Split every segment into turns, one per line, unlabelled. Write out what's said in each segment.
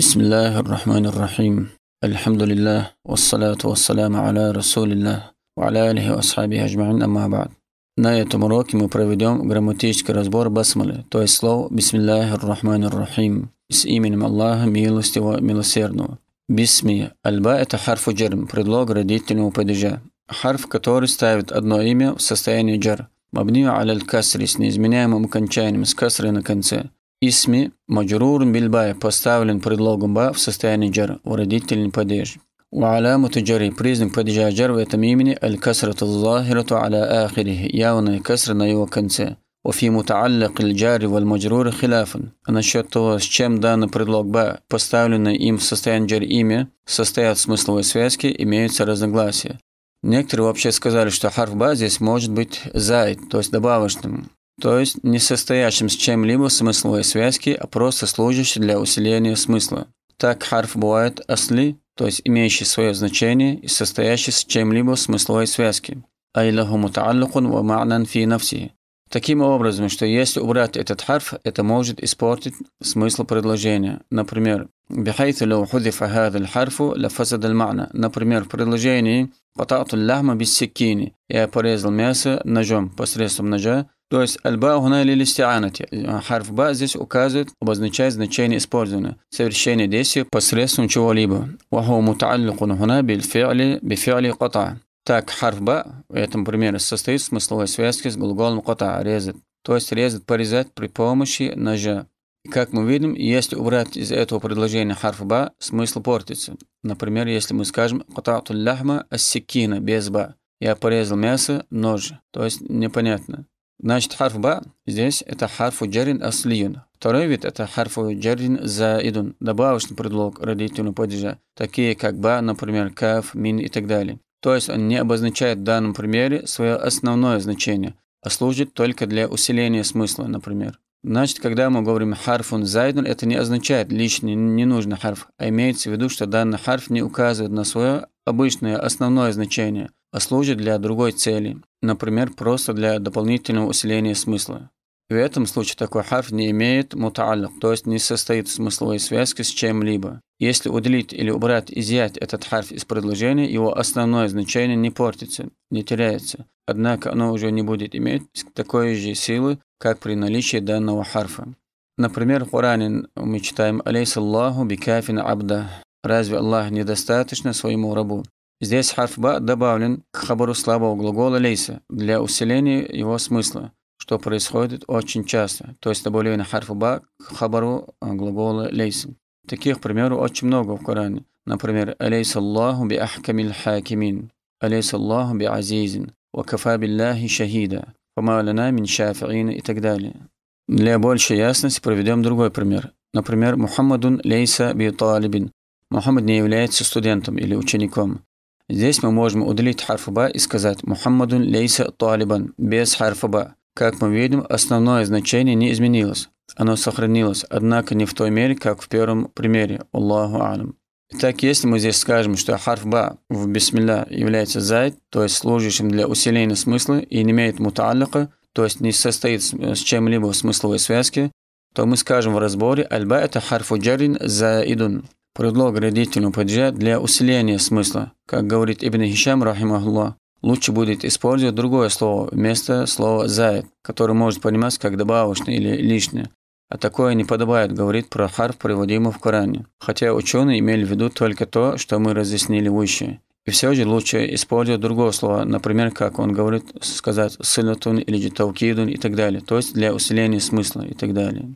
بسم الله الرحمن الرحيم الحمد لله والصلاة والسلام على رسول الله وعلى آله وأصحابه أجمعين أما بعد На этом уроке мы проведем грамматический разбор басмалы, то есть слов «Бисмиллахир Рахманир Рахим» с именем Аллаха Милостивого Милосердного. Бисми. Альба – это харфу джерм, предлог родительного падежа. Харф, который ставит одно имя в состоянии джер. Мабнию аляль касри с неизменяемым окончанием с касрой на конце. Исми маджрур бильбай поставлен предлогом ба в состоянии джар в родительный падеж. У وعلامة جري بريزن بدجا جر وتميمني الكسرة الظاهرة على آخره ياون كسر на его конце وفي متعلق الجار والمجرور خلافا насчет того, с чем данный предлог «ба», поставленный им в состоянии джар имя, состоят в смысловой связке, имеются разногласия. Некоторые вообще сказали, что харф «ба» здесь может быть «зайд», то есть добавочным то есть не состоящим с чем-либо смысловой связки, а просто служащим для усиления смысла. Так харф бывает асли, то есть имеющий свое значение и состоящий с чем-либо в смысловой связке. أي له متعلق ومعنى في نفسه Таким образом, что если убрать этот харф, это может испортить смысл предложения. Например, بحيث لو حذف هذا الحرف لفسد المعنى. Например, в предложении قطعت اللحم بالسكين. Я порезал мясо ножом посредством ножа. То есть альба гуна или Харф ба здесь указывает, обозначает значение использования, совершение действия посредством чего-либо. وهو متعلق هنا بالفعل بفعل кота. Так, харф ба в этом примере состоит в смысловой связке с глаголом кота резать, то есть резать, порезать при помощи ножа. Как мы видим, если убрать из этого предложения харф ба, смысл портится. Например, если мы скажем «Катату ляхма ассикина» без ба. Я порезал мясо нож, то есть непонятно. Значит, харф ба здесь это харфу джарин аслиюн. Второй вид это харфу джарин заидун, добавочный предлог родительного падежа, такие как ба, например, каф, мин и так далее. То есть он не обозначает в данном примере свое основное значение, а служит только для усиления смысла, например. Значит, когда мы говорим харфун зайдун, это не означает лишний, ненужный харф, а имеется в виду, что данный харф не указывает на свое обычное основное значение, а служит для другой цели, например, просто для дополнительного усиления смысла. В этом случае такой харф не имеет мутааллик, то есть не состоит смысловой связке с чем-либо. Если удалить или убрать, изъять этот харф из предложения, его основное значение не портится, не теряется. Однако оно уже не будет иметь такой же силы, как при наличии данного харфа. Например, в Коране мы читаем «Алейсаллаху бикафин абда» «Разве Аллах недостаточно своему рабу?» Здесь харф «ба» добавлен к хабару слабого глагола «лейса» для усиления его смысла что происходит очень часто. То есть добавление харфа ба к хабару э, глагола лейсин. Таких примеров очень много в Коране. Например, «Алейс Аллаху би ахкамил хакимин», «Алейс Аллаху би азизин», «Вакафа билляхи шахида», «Фама лана мин шафиин» и так далее. Для большей ясности проведем другой пример. Например, «Мухаммадун лейса би талибин». Мухаммад не является студентом или учеником. Здесь мы можем удалить харфу харфаба и сказать «Мухаммадун лейса талибан» без харфу харфаба. Как мы видим, основное значение не изменилось. Оно сохранилось, однако не в той мере, как в первом примере. Аллаху алям. Итак, если мы здесь скажем, что харф ба в бисмилля является зайд, то есть служащим для усиления смысла и не имеет муталлика, то есть не состоит с чем-либо в смысловой связке, то мы скажем в разборе «Альба» – это харфу джарин заидун. Предлог родительного падежа для усиления смысла, как говорит Ибн Хишам, рахимахуллах лучше будет использовать другое слово вместо слова «зайд», которое может пониматься как добавочное или лишнее. А такое не подобает, говорит про харф, приводимый в Коране. Хотя ученые имели в виду только то, что мы разъяснили выше. И все же лучше использовать другое слово, например, как он говорит, сказать «сылатун» или «тавкидун» и так далее, то есть для усиления смысла и так далее.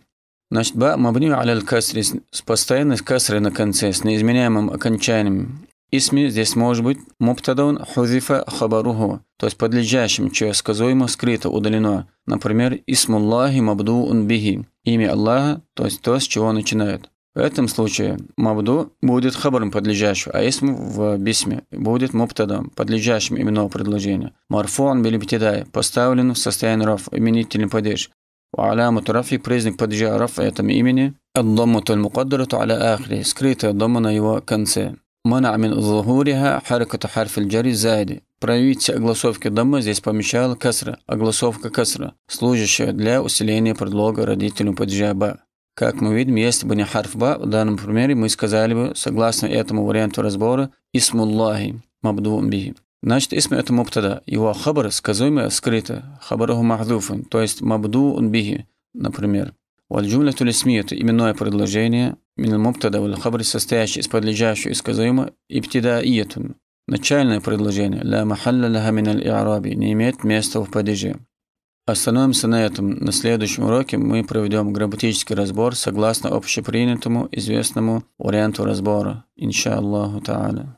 Значит, ба мабню аляль касри с постоянной касрой на конце, с неизменяемым окончанием. Исми здесь может быть муптадаун хузифа хабаруху, то есть подлежащим, чье сказуемо скрыто, удалено. Например, исмуллахи мабду мабдуун бихи – имя Аллаха, то есть то, с чего начинают. В этом случае мабду будет хабаром подлежащего, а исм в бисме будет муптадом, подлежащим именного предложения. Марфон билибтидай поставлен в состоянии раф, именительный падеж. وعلامة رفع признак падежа раф этом имени الضمة المقدرة على آخره скрытая дома на его конце Мана амин узлагуриха харакату харф джари зайди. Проявить огласовки дома здесь помещал касра, огласовка касра, служащая для усиления предлога родителю падежа ба. Как мы видим, если бы не харф ба, в данном примере мы сказали бы, согласно этому варианту разбора, исмуллахи мабдуум бихи. Значит, исм это мубтада. Его хабар сказуемое скрыто. Хабараху махдуфун, то есть мабду он бихи, например. Вальджумля тулисмия – это именное предложение, من المبтада والخبر состоящий из подлежащего исказаема ибтидаиятун. Начальное предложение ля махалля лаха мин аль-и'раби не имеет места в падеже. Остановимся на этом. На следующем уроке мы проведем грамматический разбор согласно общепринятому известному варианту разбора. Иншаллаху та'аля.